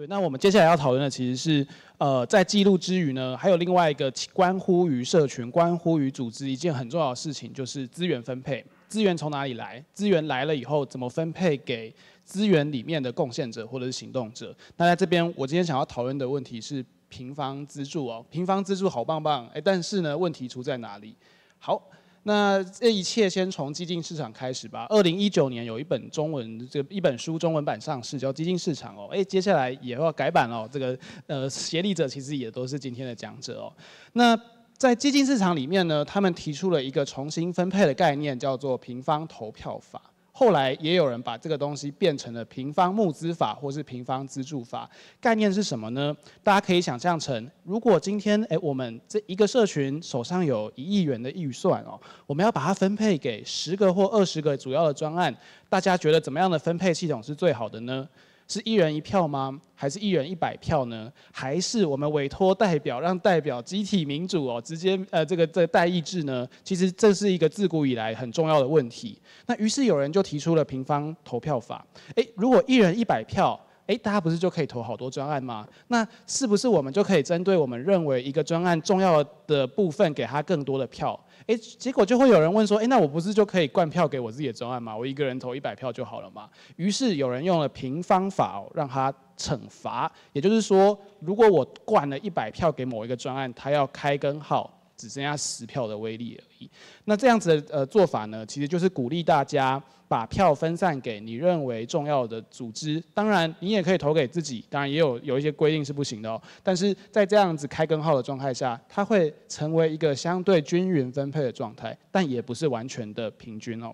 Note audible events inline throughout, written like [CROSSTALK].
对，那我们接下来要讨论的其实是，呃，在记录之余呢，还有另外一个关乎于社群、关乎于组织一件很重要的事情，就是资源分配。资源从哪里来？资源来了以后，怎么分配给资源里面的贡献者或者是行动者？那在这边，我今天想要讨论的问题是平方资助哦，平方资助好棒棒，哎，但是呢，问题出在哪里？好。那这一切先从基金市场开始吧。二零一九年有一本中文，这一本书中文版上市叫《基金市场》哦。哎，接下来也要改版哦。这个呃，协力者其实也都是今天的讲者哦。那在基金市场里面呢，他们提出了一个重新分配的概念，叫做平方投票法。后来也有人把这个东西变成了平方募资法，或是平方资助法。概念是什么呢？大家可以想象成，如果今天哎我们这一个社群手上有一亿元的预算哦，我们要把它分配给十个或二十个主要的专案，大家觉得怎么样的分配系统是最好的呢？是一人一票吗？还是一人一百票呢？还是我们委托代表，让代表集体民主哦，直接呃，这个这代议制呢？其实这是一个自古以来很重要的问题。那于是有人就提出了平方投票法。诶，如果一人一百票。哎，大家不是就可以投好多专案吗？那是不是我们就可以针对我们认为一个专案重要的部分，给他更多的票？哎，结果就会有人问说，哎，那我不是就可以灌票给我自己的专案吗？我一个人投一百票就好了嘛。于是有人用了平方法让他惩罚，也就是说，如果我灌了一百票给某一个专案，他要开根号。只剩下十票的威力而已。那这样子的呃做法呢，其实就是鼓励大家把票分散给你认为重要的组织。当然，你也可以投给自己，当然也有有一些规定是不行的哦。但是在这样子开根号的状态下，它会成为一个相对均匀分配的状态，但也不是完全的平均哦。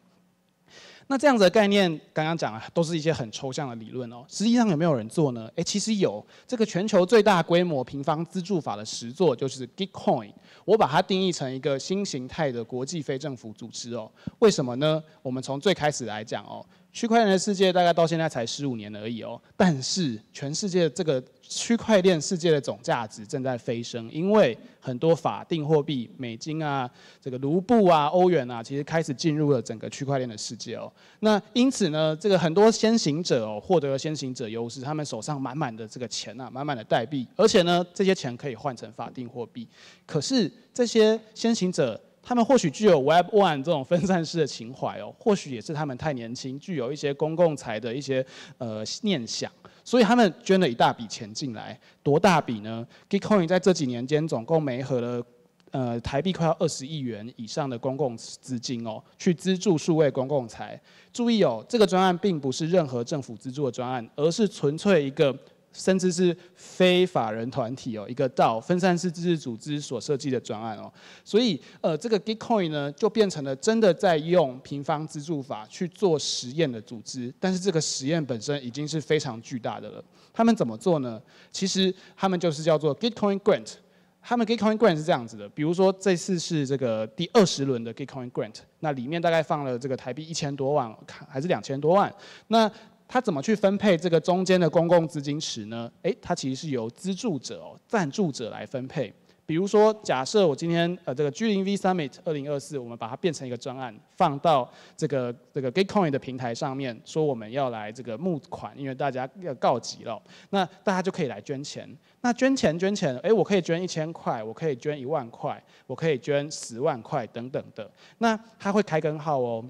那这样子的概念，刚刚讲了，都是一些很抽象的理论哦。实际上有没有人做呢？哎，其实有。这个全球最大规模平方资助法的实作就是 Gitcoin。我把它定义成一个新形态的国际非政府组织哦。为什么呢？我们从最开始来讲哦。区块链的世界大概到现在才十五年而已哦，但是全世界这个区块链世界的总价值正在飞升，因为很多法定货币，美金啊，这个卢布啊、欧元啊，其实开始进入了整个区块链的世界哦。那因此呢，这个很多先行者哦，获得了先行者优势，他们手上满满的这个钱啊，满满的代币，而且呢，这些钱可以换成法定货币。可是这些先行者。他们或许具有 Web One 这种分散式的情怀哦，或许也是他们太年轻，具有一些公共财的一些呃念想，所以他们捐了一大笔钱进来，多大笔呢？Bitcoin 在这几年间总共没合了呃台币快要二十亿元以上的公共资金哦，去资助数位公共财。注意哦，这个专案并不是任何政府资助的专案，而是纯粹一个。甚至是非法人团体哦，一个道分散式自治组织所设计的专案哦，所以呃，这个 Gitcoin 呢就变成了真的在用平方资助法去做实验的组织，但是这个实验本身已经是非常巨大的了。他们怎么做呢？其实他们就是叫做 Gitcoin Grant，他们 Gitcoin Grant 是这样子的，比如说这次是这个第二十轮的 Gitcoin Grant，那里面大概放了这个台币一千多万，还是两千多万，那。它怎么去分配这个中间的公共资金池呢？哎，它其实是由资助者、赞助者来分配。比如说，假设我今天呃，这个 G 零 V Summit 二零二四，我们把它变成一个专案，放到这个这个 Gatecoin 的平台上面，说我们要来这个募款，因为大家要告急了，那大家就可以来捐钱。那捐钱捐钱，哎，我可以捐一千块，我可以捐一万块，我可以捐十万块等等的。那它会开根号哦。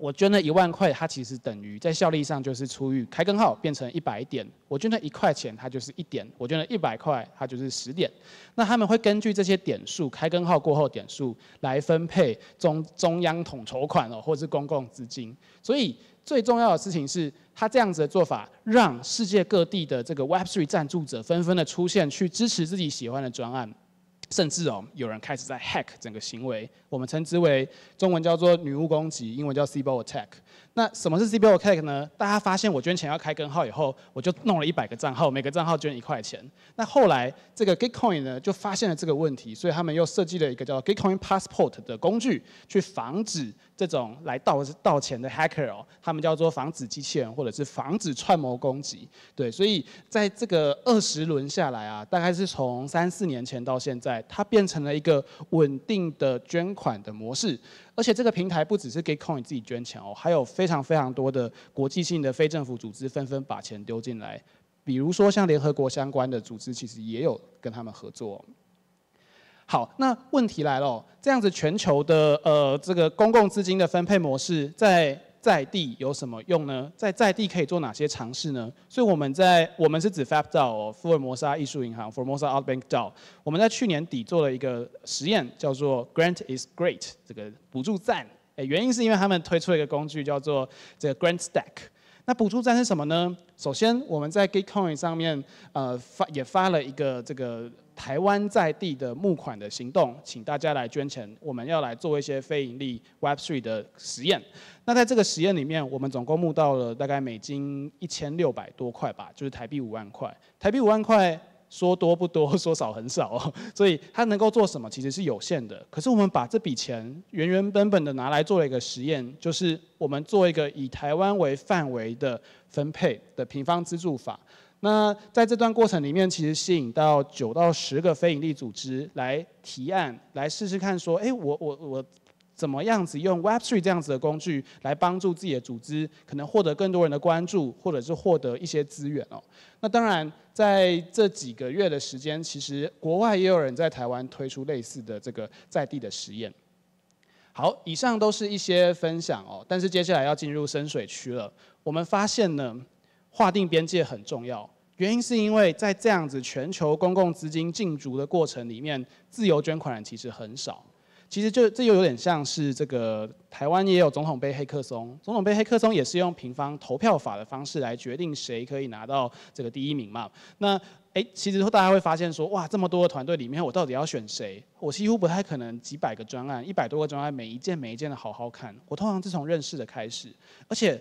我捐了一万块，它其实等于在效力上就是出于开根号变成一百点，我捐了一块钱它就是一点，我捐了一百块它就是十点，那他们会根据这些点数开根号过后点数来分配中中央统筹款哦或者是公共资金，所以最重要的事情是他这样子的做法让世界各地的这个 Web3 赞助者纷纷的出现去支持自己喜欢的专案。甚至哦，有人开始在 hack 整个行为，我们称之为中文叫做女巫攻击，英文叫 c a b l attack。那什么是 c a b l attack 呢？大家发现我捐钱要开根号以后，我就弄了一百个账号，每个账号捐一块钱。那后来这个 g i t coin 呢就发现了这个问题，所以他们又设计了一个叫 g i t coin passport 的工具，去防止。这种来盗盗钱的 hacker 哦，他们叫做防止机器人或者是防止串谋攻击。对，所以在这个二十轮下来啊，大概是从三四年前到现在，它变成了一个稳定的捐款的模式。而且这个平台不只是 g a t c o i n 自己捐钱哦，还有非常非常多的国际性的非政府组织纷纷把钱丢进来。比如说像联合国相关的组织，其实也有跟他们合作。好，那问题来了，这样子全球的呃这个公共资金的分配模式在在地有什么用呢？在在地可以做哪些尝试呢？所以我们在我们是指 f a b d a o l l r m 摩 s 艺术银行 Formosa Art Bank Dao，我们在去年底做了一个实验，叫做 Grant is Great 这个补助赞，哎，原因是因为他们推出了一个工具叫做这个 Grant Stack。那补助站是什么呢？首先我们在 Gitcoin 上面，呃发也发了一个这个台湾在地的募款的行动，请大家来捐钱。我们要来做一些非盈利 Web3 的实验。那在这个实验里面，我们总共募到了大概美金一千六百多块吧，就是台币五万块。台币五万块。说多不多，说少很少，[LAUGHS] 所以它能够做什么其实是有限的。可是我们把这笔钱原原本本的拿来做了一个实验，就是我们做一个以台湾为范围的分配的平方资助法。那在这段过程里面，其实吸引到九到十个非营利组织来提案，来试试看说，哎，我我我。怎么样子用 Web3 这样子的工具来帮助自己的组织，可能获得更多人的关注，或者是获得一些资源哦。那当然，在这几个月的时间，其实国外也有人在台湾推出类似的这个在地的实验。好，以上都是一些分享哦，但是接下来要进入深水区了。我们发现呢，划定边界很重要，原因是因为在这样子全球公共资金竞逐的过程里面，自由捐款人其实很少。其实就这又有点像是这个台湾也有总统杯黑客松，总统杯黑客松也是用平方投票法的方式来决定谁可以拿到这个第一名嘛。那哎，其实大家会发现说，哇，这么多的团队里面，我到底要选谁？我几乎不太可能几百个专案，一百多个专案，每一件每一件的好好看。我通常是从认识的开始，而且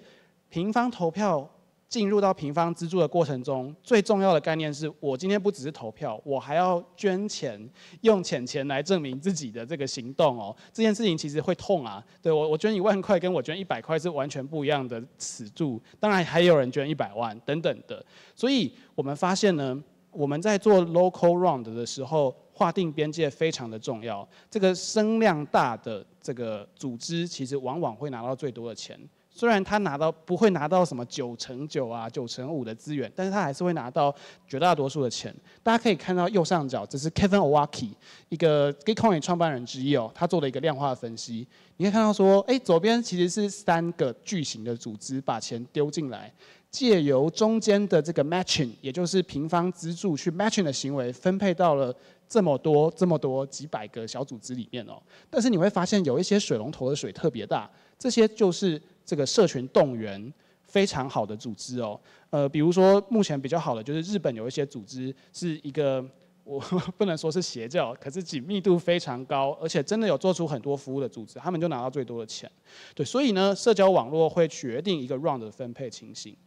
平方投票。进入到平方资助的过程中，最重要的概念是我今天不只是投票，我还要捐钱，用钱钱来证明自己的这个行动哦。这件事情其实会痛啊，对我我捐一万块跟我捐一百块是完全不一样的尺度。当然还有人捐一百万等等的，所以我们发现呢，我们在做 local round 的时候，划定边界非常的重要。这个声量大的这个组织，其实往往会拿到最多的钱。虽然他拿到不会拿到什么九成九啊九成五的资源，但是他还是会拿到绝大多数的钱。大家可以看到右上角，这是 Kevin O'Waki 一个 g i t c o i n 创办人之一哦，他做了一个量化分析。你可以看到说，哎，左边其实是三个巨型的组织把钱丢进来，借由中间的这个 Matching，也就是平方资助去 Matching 的行为，分配到了这么多、这么多几百个小组织里面哦。但是你会发现有一些水龙头的水特别大，这些就是。这个社群动员非常好的组织哦，呃，比如说目前比较好的就是日本有一些组织是一个，我 [LAUGHS] 不能说是邪教，可是紧密度非常高，而且真的有做出很多服务的组织，他们就拿到最多的钱。对，所以呢，社交网络会决定一个 round 的分配情形，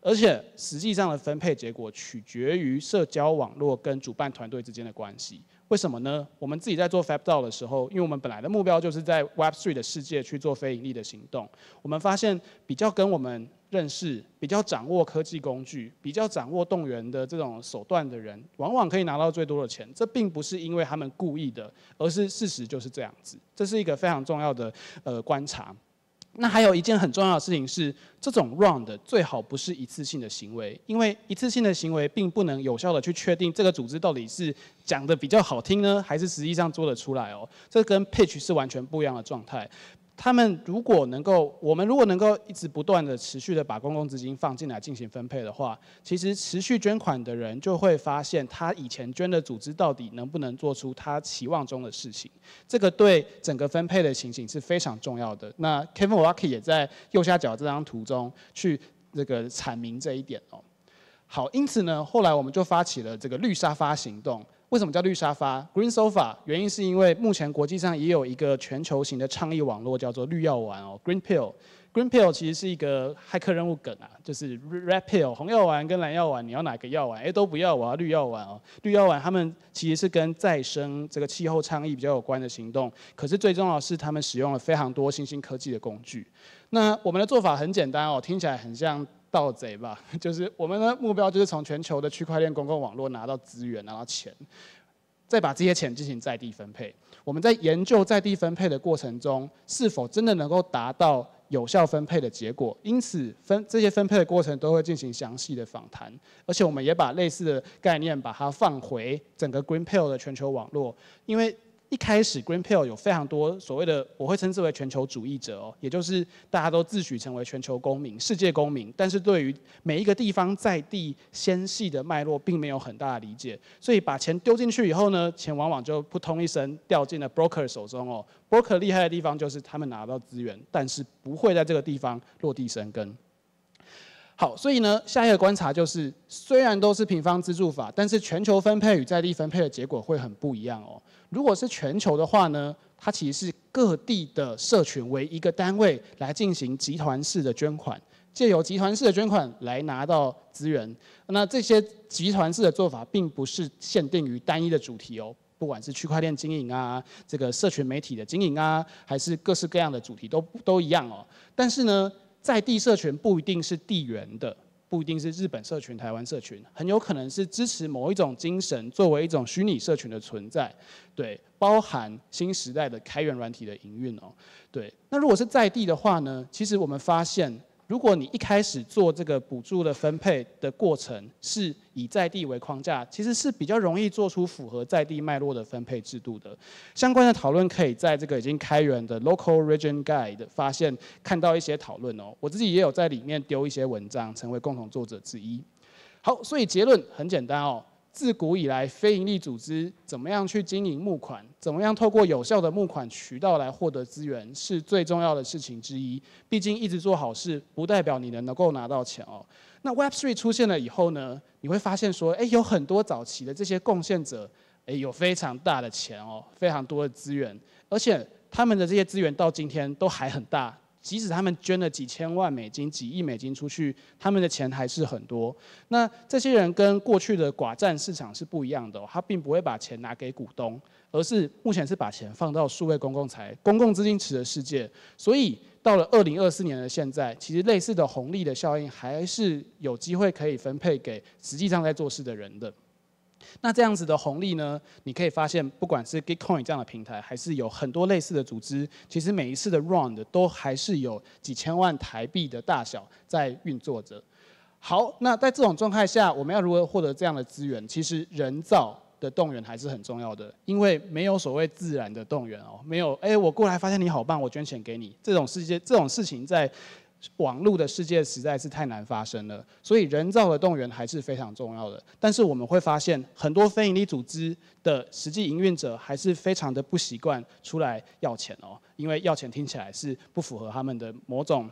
而且实际上的分配结果取决于社交网络跟主办团队之间的关系。为什么呢？我们自己在做 FabDao 的时候，因为我们本来的目标就是在 Web3 的世界去做非盈利的行动。我们发现，比较跟我们认识、比较掌握科技工具、比较掌握动员的这种手段的人，往往可以拿到最多的钱。这并不是因为他们故意的，而是事实就是这样子。这是一个非常重要的呃观察。那还有一件很重要的事情是，这种 round 最好不是一次性的行为，因为一次性的行为并不能有效的去确定这个组织到底是讲的比较好听呢，还是实际上做得出来哦。这跟 pitch 是完全不一样的状态。他们如果能够，我们如果能够一直不断的、持续的把公共资金放进来进行分配的话，其实持续捐款的人就会发现，他以前捐的组织到底能不能做出他期望中的事情。这个对整个分配的情形是非常重要的。那 Kevin Walker 也在右下角这张图中去这个阐明这一点哦。好，因此呢，后来我们就发起了这个绿沙发行动。为什么叫绿沙发？Green sofa，原因是因为目前国际上也有一个全球型的倡议网络叫做绿药丸哦，Green Pill。Green Pill 其实是一个骇客任务梗啊，就是 Red Pill 红药丸跟蓝药丸，你要哪个药丸？哎，都不要，我要绿药丸哦。绿药丸他们其实是跟再生这个气候倡议比较有关的行动，可是最重要是他们使用了非常多新兴科技的工具。那我们的做法很简单哦，听起来很像。盗贼吧，[LAUGHS] 就是我们的目标，就是从全球的区块链公共网络拿到资源，拿到钱，再把这些钱进行在地分配。我们在研究在地分配的过程中，是否真的能够达到有效分配的结果？因此，分这些分配的过程都会进行详细的访谈，而且我们也把类似的概念把它放回整个 Green p a l e 的全球网络，因为。一开始，Green p e l l 有非常多所谓的，我会称之为全球主义者哦，也就是大家都自诩成为全球公民、世界公民，但是对于每一个地方在地先系的脉络，并没有很大的理解，所以把钱丢进去以后呢，钱往往就扑通一声掉进了 broker 手中哦。broker 厉害的地方就是他们拿到资源，但是不会在这个地方落地生根。好，所以呢，下一个观察就是，虽然都是平方资助法，但是全球分配与在地分配的结果会很不一样哦。如果是全球的话呢，它其实是各地的社群为一个单位来进行集团式的捐款，借由集团式的捐款来拿到资源。那这些集团式的做法，并不是限定于单一的主题哦，不管是区块链经营啊，这个社群媒体的经营啊，还是各式各样的主题都都一样哦。但是呢。在地社群不一定是地缘的，不一定是日本社群、台湾社群，很有可能是支持某一种精神作为一种虚拟社群的存在，对，包含新时代的开源软体的营运哦，对，那如果是在地的话呢，其实我们发现。如果你一开始做这个补助的分配的过程是以在地为框架，其实是比较容易做出符合在地脉络的分配制度的。相关的讨论可以在这个已经开源的 Local Region Guide 发现看到一些讨论哦。我自己也有在里面丢一些文章，成为共同作者之一。好，所以结论很简单哦。自古以来，非营利组织怎么样去经营募款，怎么样透过有效的募款渠道来获得资源，是最重要的事情之一。毕竟一直做好事，不代表你能能够拿到钱哦。那 Web Three 出现了以后呢，你会发现说，哎，有很多早期的这些贡献者，哎，有非常大的钱哦，非常多的资源，而且他们的这些资源到今天都还很大。即使他们捐了几千万美金、几亿美金出去，他们的钱还是很多。那这些人跟过去的寡占市场是不一样的哦，他并不会把钱拿给股东，而是目前是把钱放到数位公共财、公共资金池的世界。所以到了二零二四年的现在，其实类似的红利的效应还是有机会可以分配给实际上在做事的人的。那这样子的红利呢？你可以发现，不管是 Gitcoin 这样的平台，还是有很多类似的组织，其实每一次的 round 都还是有几千万台币的大小在运作着。好，那在这种状态下，我们要如何获得这样的资源？其实人造的动员还是很重要的，因为没有所谓自然的动员哦，没有，哎，我过来发现你好棒，我捐钱给你这种世界这种事情在。网络的世界实在是太难发生了，所以人造的动员还是非常重要的。但是我们会发现，很多非营利组织的实际营运者还是非常的不习惯出来要钱哦，因为要钱听起来是不符合他们的某种，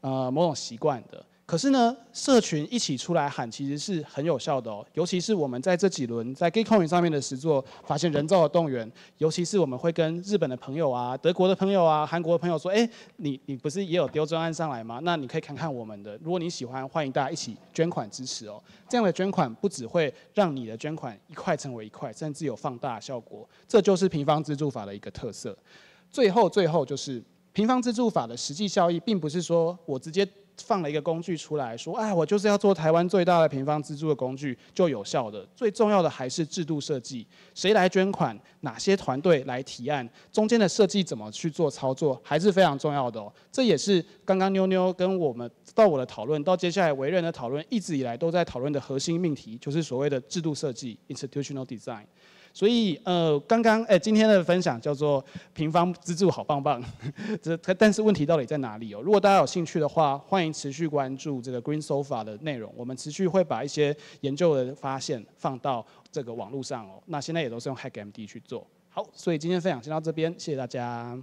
呃某种习惯的。可是呢，社群一起出来喊，其实是很有效的哦。尤其是我们在这几轮在 Gitcoin 上面的实作，发现人造的动员，尤其是我们会跟日本的朋友啊、德国的朋友啊、韩国的朋友说：“哎，你你不是也有丢专案上来吗？那你可以看看我们的。如果你喜欢，欢迎大家一起捐款支持哦。这样的捐款不只会让你的捐款一块成为一块，甚至有放大效果。这就是平方资助法的一个特色。最后最后就是平方资助法的实际效益，并不是说我直接。放了一个工具出来说：“哎，我就是要做台湾最大的平方资助的工具，就有效的。最重要的还是制度设计，谁来捐款，哪些团队来提案，中间的设计怎么去做操作，还是非常重要的。这也是刚刚妞妞跟我们到我的讨论，到接下来围任的讨论，一直以来都在讨论的核心命题，就是所谓的制度设计 （institutional design）。所以呃，刚刚哎，今天的分享叫做平方资助好棒棒，[LAUGHS] 这但是问题到底在哪里哦？如果大家有兴趣的话，欢迎持续关注这个 Green Sofa 的内容。我们持续会把一些研究的发现放到这个网络上哦。那现在也都是用 HackMD 去做。好，所以今天分享先到这边，谢谢大家。